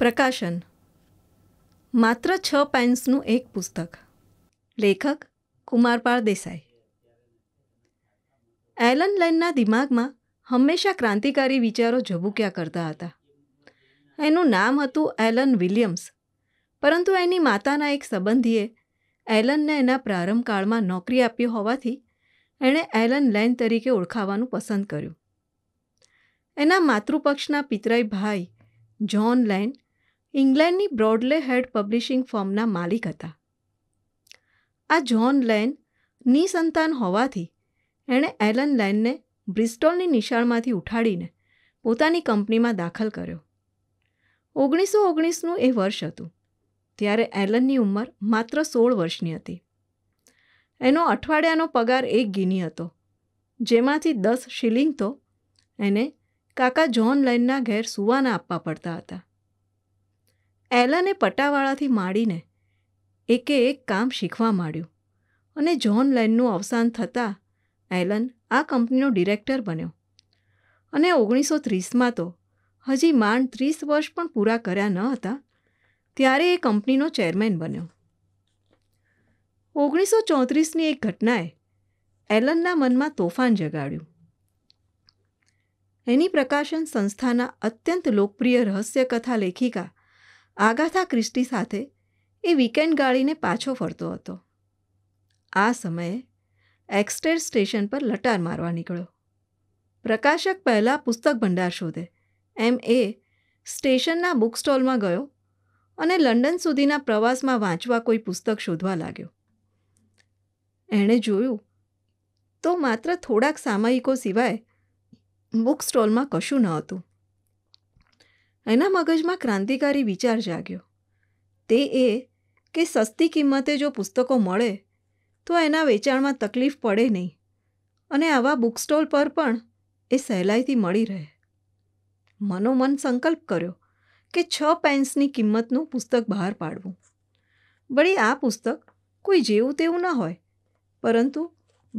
પ્રકાશન માત્ર છ પેન્સનું એક પુસ્તક લેખક કુમારપાળ દેસાઈ એલન લેનના દિમાગમાં હંમેશા ક્રાંતિકારી વિચારો ઝબૂક્યા કરતા હતા એનું નામ હતું એલન વિલિયમ્સ પરંતુ એની માતાના એક સંબંધીએ એલનને એના પ્રારંભકાળમાં નોકરી આપી હોવાથી એણે એલન લેન તરીકે ઓળખાવાનું પસંદ કર્યું એના માતૃપક્ષના પિતરાઈ ભાઈ જ્હોન લેન્ડ ઇંગ્લેન્ડની બ્રોડલે હેડ પબ્લિશિંગ ફર્મના માલિક હતા આ જ્હોન લેન નિસંતાન હોવાથી એણે એલન લેનને બ્રિસ્ટોલની નિશાળમાંથી ઉઠાડીને પોતાની કંપનીમાં દાખલ કર્યો ઓગણીસો ઓગણીસનું એ વર્ષ હતું ત્યારે એલનની ઉંમર માત્ર સોળ વર્ષની હતી એનો અઠવાડિયાનો પગાર એક ગિની હતો જેમાંથી દસ શિલિંગ તો એને કાકા જ્હોન લેનના ઘેર સુવાના આપવા પડતા હતા એલને પટ્ટાવાળાથી માંડીને એકે એક કામ શીખવા માંડ્યું અને જ્હોન લેનનું અવસાન થતાં એલન આ કંપનીનો ડિરેક્ટર બન્યો અને ઓગણીસો ત્રીસમાં તો હજી માંડ ત્રીસ વર્ષ પણ પૂરા કર્યા ન હતા ત્યારે એ કંપનીનો ચેરમેન બન્યો ઓગણીસો ચોત્રીસની એક ઘટનાએ એલનના મનમાં તોફાન જગાડ્યું એની પ્રકાશન સંસ્થાના અત્યંત લોકપ્રિય રહસ્યકથા લેખિકા આગાથા ક્રિસ્ટી સાથે એ વીકેન્ડ ગાળીને પાછો ફરતો હતો આ સમયે એક્સટેર સ્ટેશન પર લટાર મારવા નીકળ્યો પ્રકાશક પહેલાં પુસ્તક ભંડાર શોધે એમ એ સ્ટેશનના બુક સ્ટોલમાં ગયો અને લંડન સુધીના પ્રવાસમાં વાંચવા કોઈ પુસ્તક શોધવા લાગ્યો એણે જોયું તો માત્ર થોડાક સામયિકો સિવાય બુક સ્ટોલમાં કશું ન હતું એના મગજમાં ક્રાંતિકારી વિચાર જાગ્યો તે એ કે સસ્તી કિંમતે જો પુસ્તકો મળે તો એના વેચાણમાં તકલીફ પડે નહીં અને આવા બુક સ્ટોલ પર પણ એ સહેલાઈથી મળી રહે મનોમન સંકલ્પ કર્યો કે છ પેન્સની કિંમતનું પુસ્તક બહાર પાડવું વળી આ પુસ્તક કોઈ જેવું તેવું ન હોય પરંતુ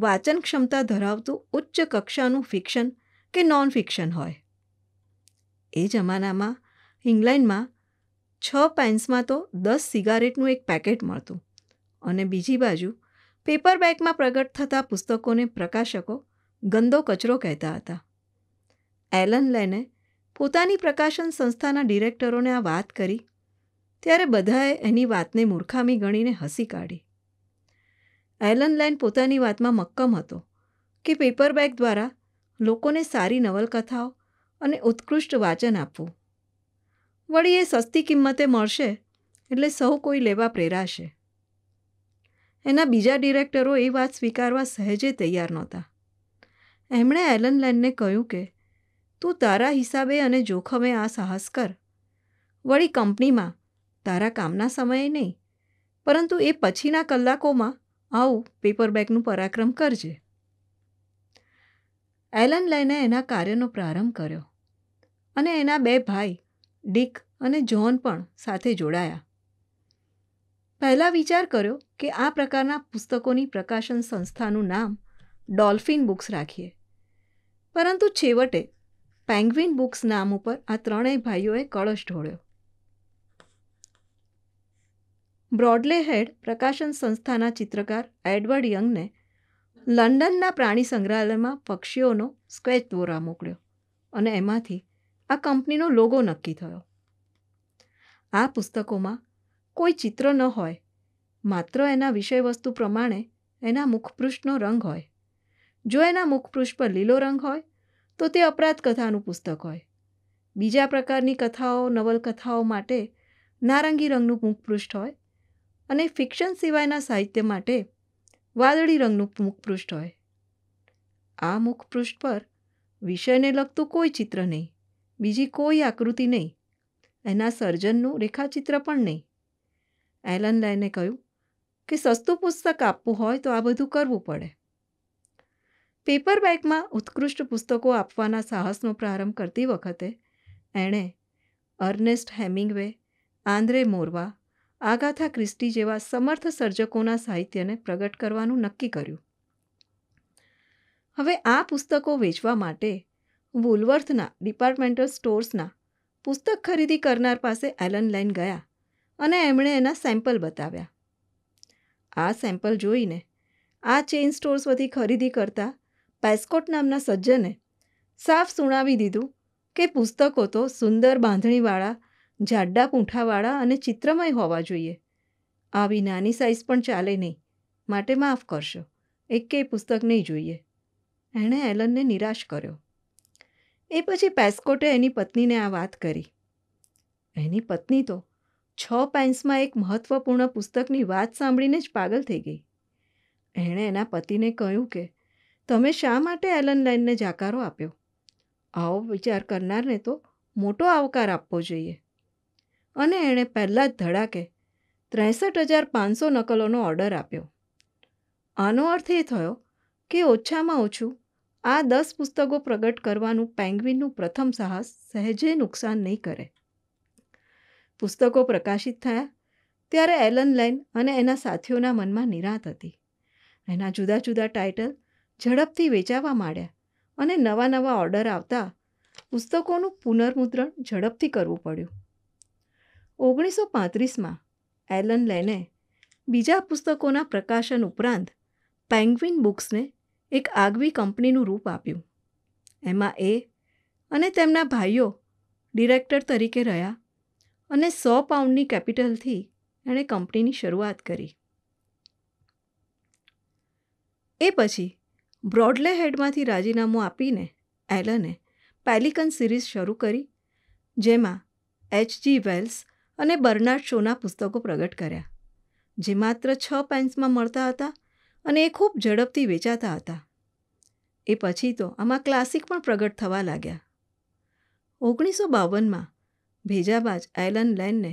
વાચન ક્ષમતા ધરાવતું ઉચ્ચ કક્ષાનું ફિક્શન કે નોન ફિક્શન હોય એ જમાનામાં ઇંગ્લેન્ડમાં છ પેન્સમાં તો દસ સિગારેટનું એક પેકેટ મળતું અને બીજી બાજુ પેપર બેગમાં પ્રગટ થતાં પુસ્તકોને પ્રકાશકો ગંદો કચરો કહેતા હતા એલન લેને પોતાની પ્રકાશન સંસ્થાના ડિરેક્ટરોને આ વાત કરી ત્યારે બધાએ એની વાતને મૂર્ખામી ગણીને હસી કાઢી એલન લેન પોતાની વાતમાં મક્કમ હતો કે પેપરબેક દ્વારા લોકોને સારી નવલકથાઓ અને ઉત્કૃષ્ટ વાચન આપવું વળી એ સસ્તી કિંમતે મળશે એટલે સૌ કોઈ લેવા પ્રેરાશે એના બીજા ડિરેક્ટરો એ વાત સ્વીકારવા સહેજે તૈયાર નહોતા એમણે એલન લેનને કહ્યું કે તું તારા હિસાબે અને જોખમે આ સાહસ કર વળી કંપનીમાં તારા કામના સમયે નહીં પરંતુ એ પછીના કલાકોમાં આવું પેપરબેગનું પરાક્રમ કરજે એલન લેને એના કાર્યનો પ્રારંભ કર્યો અને એના બે ભાઈ ડિક અને જ્હોન પણ સાથે જોડાયા પહેલાં વિચાર કર્યો કે આ પ્રકારના પુસ્તકોની પ્રકાશન સંસ્થાનું નામ ડોલ્ફિન બુક્સ રાખીએ પરંતુ છેવટે પેંગ્વિન બુક્સ નામ ઉપર આ ત્રણેય ભાઈઓએ કળશ ઢોળ્યો બ્રોડલે હેડ પ્રકાશન સંસ્થાના ચિત્રકાર એડવર્ડ યંગને લંડનના પ્રાણી સંગ્રહાલયમાં પક્ષીઓનો સ્કેચ દોરા મોકલ્યો અને એમાંથી આ કંપનીનો લોગો નક્કી થયો આ પુસ્તકોમાં કોઈ ચિત્ર ન હોય માત્ર એના વિષયવસ્તુ પ્રમાણે એના મુખપૃષ્ઠનો રંગ હોય જો એના મુખપૃષ્ઠ પર લીલો રંગ હોય તો તે અપરાધ કથાનું પુસ્તક હોય બીજા પ્રકારની કથાઓ નવલકથાઓ માટે નારંગી રંગનું મુખપૃષ્ઠ હોય અને ફિક્શન સિવાયના સાહિત્ય માટે વાદળી રંગનું મુખપૃષ્ઠ હોય આ મુખપૃષ્ઠ પર વિષયને લગતું કોઈ ચિત્ર નહીં બીજી કોઈ આકૃતિ નહીં એના સર્જનનું રેખાચિત્ર પણ નહીં એલન લેને કહ્યું કે સસ્તું પુસ્તક આપવું હોય તો આ બધું કરવું પડે પેપરબેકમાં ઉત્કૃષ્ટ પુસ્તકો આપવાના સાહસનો પ્રારંભ કરતી વખતે એણે Ernest Hemingway Andre Maurois Agatha Christie જેવા સમર્થ સર્જકોના સાહિત્યને પ્રગટ કરવાનું નક્કી કર્યું હવે આ પુસ્તકો વેચવા માટે વોલવર્થના ડિપાર્ટમેન્ટલ સ્ટોર્સના પુસ્તક ખરીદી કરનાર પાસે એલન લાઈન ગયા અને એમણે એના સેમ્પલ બતાવ્યા આ સેમ્પલ જોઈને આ ચેઇન સ્ટોર્સ વતી ખરીદી કરતા પેસ્કોટ નામના સજ્જને સાફ સુણાવી દીધું કે પુસ્તકો તો સુંદર બાંધણીવાળા જાડા પૂંઠાવાળા અને ચિત્રમય હોવા જોઈએ આવી નાની સાઇઝ પણ ચાલે નહીં માટે માફ કરશો એકેય પુસ્તક નહીં જોઈએ એણે એલનને નિરાશ કર્યો એ પછી પેસ્કોટે એની પત્નીને આ વાત કરી એની પત્ની તો છ પેન્સમાં એક મહત્વપૂર્ણ પુસ્તકની વાત સાંભળીને જ પાગલ થઈ ગઈ એણે એના પતિને કહ્યું કે તમે શા માટે એલન લાઇનને જાકારો આપ્યો આવો વિચાર કરનારને તો મોટો આવકાર આપવો જોઈએ અને એણે પહેલાં જ ધડાકે ત્રેસઠ હજાર પાંચસો નકલોનો ઓર્ડર આપ્યો આનો અર્થ એ થયો કે ઓછામાં ઓછું આ દસ પુસ્તકો પ્રગટ કરવાનું પેંગ્વિનનું પ્રથમ સાહસ સહેજે નુકસાન નહીં કરે પુસ્તકો પ્રકાશિત થયા ત્યારે એલન લાઇન અને એના સાથીઓના મનમાં નિરાત હતી એના જુદા જુદા ટાઇટલ ઝડપથી વેચાવા માંડ્યા અને નવા નવા ઓર્ડર આવતા પુસ્તકોનું પુનર્મુદ્રણ ઝડપથી કરવું પડ્યું ઓગણીસો પાંત્રીસમાં એલન લેને બીજા પુસ્તકોના પ્રકાશન ઉપરાંત પેંગ્વિન બુક્સને એક આગવી કંપનીનું રૂપ આપ્યું એમાં એ અને તેમના ભાઈઓ ડિરેક્ટર તરીકે રહ્યા અને સો પાઉન્ડની કેપિટલથી એણે કંપનીની શરૂઆત કરી એ પછી બ્રોડલે હેડમાંથી રાજીનામું આપીને એલને પેલિકન સિરીઝ શરૂ કરી જેમાં એચજી વેલ્સ અને બર્નાર્ડ શોના પુસ્તકો પ્રગટ કર્યા જે માત્ર છ પેન્સમાં મળતા હતા અને એ ખૂબ ઝડપથી વેચાતા હતા એ પછી તો આમાં ક્લાસિક પણ પ્રગટ થવા લાગ્યા ઓગણીસો બાવનમાં ભેજાબાજ આયલન લેનને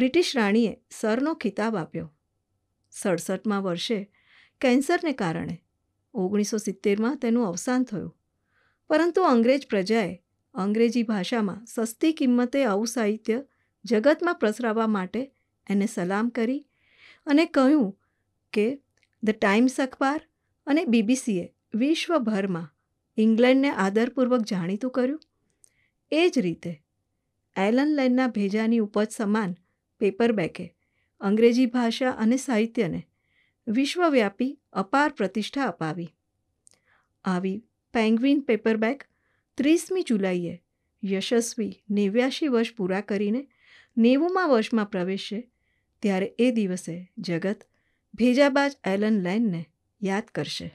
બ્રિટિશ રાણીએ સરનો ખિતાબ આપ્યો સડસઠમાં વર્ષે કેન્સરને કારણે ઓગણીસો સિત્તેરમાં તેનું અવસાન થયું પરંતુ અંગ્રેજ પ્રજાએ અંગ્રેજી ભાષામાં સસ્તી કિંમતે આવું સાહિત્ય જગતમાં પ્રસરાવવા માટે એને સલામ કરી અને કહ્યું કે ધ ટાઈમ્સ અખબાર અને બીબીસીએ વિશ્વભરમાં ઇંગ્લેન્ડને આદરપૂર્વક જાણીતું કર્યું એ જ રીતે એલન લેનના ભેજાની ઉપજ સમાન પેપરબેકે અંગ્રેજી ભાષા અને સાહિત્યને વિશ્વવ્યાપી અપાર પ્રતિષ્ઠા અપાવી આવી પેંગ્વિન પેપરબેક ત્રીસમી જુલાઈએ યશસ્વી નેવ્યાશી વર્ષ પૂરા કરીને નેવુંમાં વર્ષમાં પ્રવેશે ત્યારે એ દિવસે જગત ભેજા એલન લેનને યાદ કરશે